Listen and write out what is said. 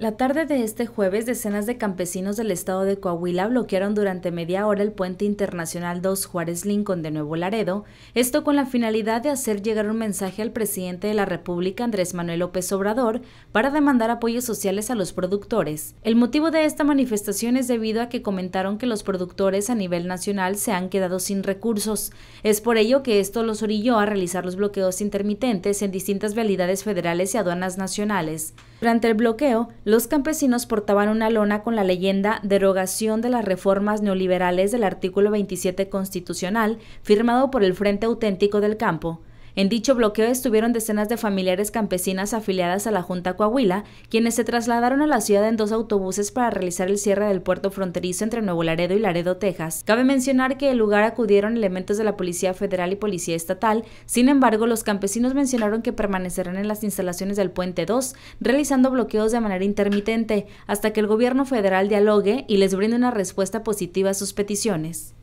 La tarde de este jueves, decenas de campesinos del estado de Coahuila bloquearon durante media hora el puente internacional 2 Juárez Lincoln de Nuevo Laredo, esto con la finalidad de hacer llegar un mensaje al presidente de la República, Andrés Manuel López Obrador, para demandar apoyos sociales a los productores. El motivo de esta manifestación es debido a que comentaron que los productores a nivel nacional se han quedado sin recursos. Es por ello que esto los orilló a realizar los bloqueos intermitentes en distintas vialidades federales y aduanas nacionales. Durante el bloqueo, los campesinos portaban una lona con la leyenda Derogación de las reformas neoliberales del artículo 27 constitucional, firmado por el Frente Auténtico del Campo, en dicho bloqueo estuvieron decenas de familiares campesinas afiliadas a la Junta Coahuila, quienes se trasladaron a la ciudad en dos autobuses para realizar el cierre del puerto fronterizo entre Nuevo Laredo y Laredo, Texas. Cabe mencionar que el lugar acudieron elementos de la Policía Federal y Policía Estatal, sin embargo, los campesinos mencionaron que permanecerán en las instalaciones del Puente 2, realizando bloqueos de manera intermitente, hasta que el gobierno federal dialogue y les brinde una respuesta positiva a sus peticiones.